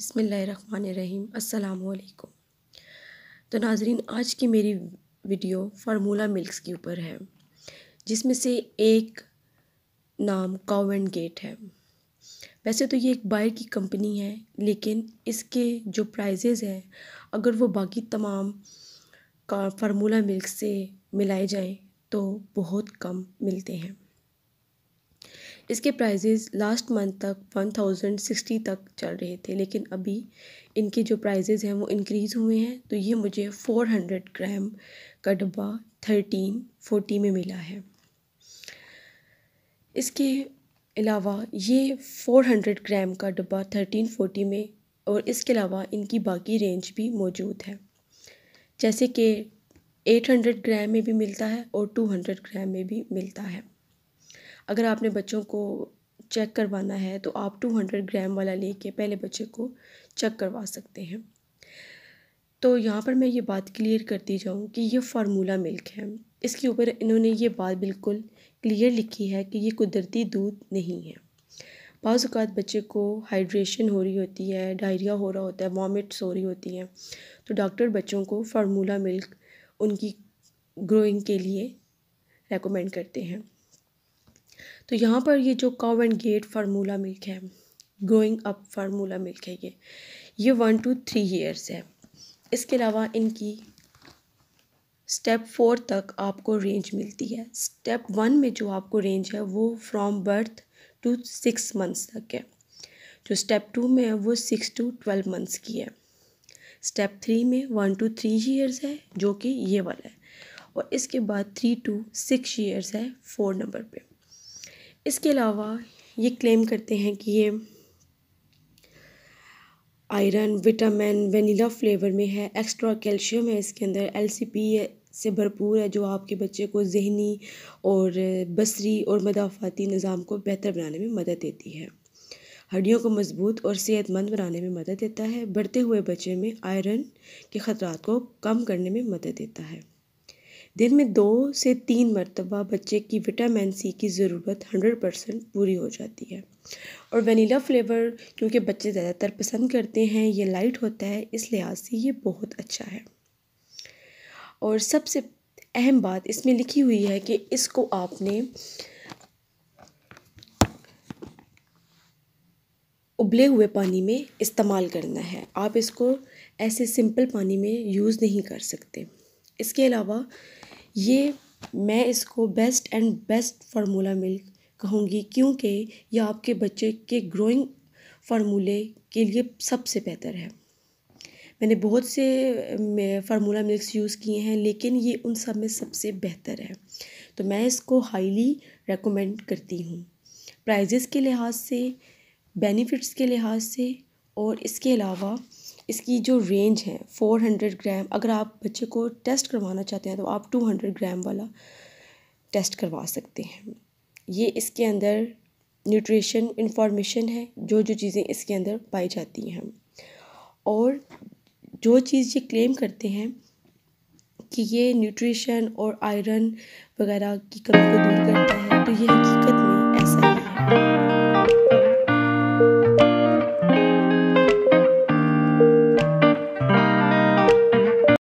बसमीम् अल्लाम तो नाजरीन आज की मेरी वीडियो फार्मूला मिल्क्स के ऊपर है जिसमें से एक नाम कावन गेट है वैसे तो ये एक बायर की कंपनी है लेकिन इसके जो प्राइजेज हैं अगर वो बाकी तमाम का फार्मूला मिल्क से मिलाए जाएं तो बहुत कम मिलते हैं इसके प्राइज़ेज़ लास्ट मंथ तक वन थाउज़ेंड सिक्सटी तक चल रहे थे लेकिन अभी इनके जो प्राइज़ेज़ हैं वो इंक्रीज़ हुए हैं तो ये मुझे फ़ोर हंड्रेड ग्राम का डब्बा थर्टीन फोर्टी में मिला है इसके अलावा ये फ़ोर हंड्रेड ग्राम का डब्बा थर्टीन फोर्टी में और इसके अलावा इनकी बाकी रेंज भी मौजूद है जैसे कि एट हंड्रेड ग्राम में भी मिलता है और टू हंड्रेड ग्राम में भी मिलता है अगर आपने बच्चों को चेक करवाना है तो आप टू हंड्रेड ग्राम वाला लेके पहले बच्चे को चेक करवा सकते हैं तो यहाँ पर मैं ये बात क्लियर करती जाऊँ कि ये फार्मूला मिल्क है इसके ऊपर इन्होंने ये बात बिल्कुल क्लियर लिखी है कि ये कुदरती दूध नहीं है बाज़ात बच्चे को हाइड्रेशन हो रही होती है डायरिया हो रहा होता है वॉमिट्स हो रही होती हैं तो डॉक्टर बच्चों को फार्मूला मिल्क उनकी ग्रोइंग के लिए रेकमेंड करते हैं तो यहाँ पर ये जो Cow and Gate formula milk है गोइंग अप फार्मूला मिल्क है ये ये वन टू थ्री ईयर्स है इसके अलावा इनकी स्टेप फोर तक आपको रेंज मिलती है स्टेप वन में जो आपको रेंज है वो from birth to six months तक है जो स्टेप टू में है वो सिक्स टू ट्वेल्व मंथ्स की है स्टेप थ्री में वन टू थ्री ईयर्स है जो कि ये वाला है और इसके बाद थ्री टू सिक्स ईयर्स है फोर नंबर पे इसके अलावा ये क्लेम करते हैं कि ये आयरन विटामिन वनीला फ्लेवर में है एक्स्ट्रा कैल्शियम है इसके अंदर एल सी पी से भरपूर है जो आपके बच्चे को जहनी और बसरी और मदाफ़ाती निज़ाम को बेहतर बनाने में मदद देती है हड्डियों को मजबूत और सेहतमंद बनाने में मदद देता है बढ़ते हुए बच्चे में आयरन के ख़तरा को कम करने में मदद देता है दिन में दो से तीन मरतबा बच्चे की विटामिन सी की ज़रूरत हंड्रेड परसेंट पूरी हो जाती है और वनीला फ़्लेवर क्योंकि बच्चे ज़्यादातर पसंद करते हैं ये लाइट होता है इस लिहाज से ये बहुत अच्छा है और सबसे अहम बात इसमें लिखी हुई है कि इसको आपने उबले हुए पानी में इस्तेमाल करना है आप इसको ऐसे सिंपल पानी में यूज़ नहीं कर सकते इसके अलावा ये मैं इसको best and best formula milk कहूँगी क्योंकि यह आपके बच्चे के ग्रोइंग फार्मूले के लिए सबसे बेहतर है मैंने बहुत से फार्मूला मिल्क यूज़ किए हैं लेकिन ये उन सब में सबसे बेहतर है तो मैं इसको हाईली रेकमेंड करती हूँ प्राइजेस के लिहाज से बेनिफिट्स के लिहाज से और इसके अलावा इसकी जो रेंज है फ़ोर हंड्रेड ग्राम अगर आप बच्चे को टेस्ट करवाना चाहते हैं तो आप टू हंड्रेड ग्राम वाला टेस्ट करवा सकते हैं ये इसके अंदर न्यूट्रिशन इंफॉर्मेशन है जो जो चीज़ें इसके अंदर पाई जाती हैं और जो चीज़ ये क्लेम करते हैं कि ये न्यूट्रिशन और आयरन वगैरह की कमी को दूर करता है तो ये हकीकत में ऐसा है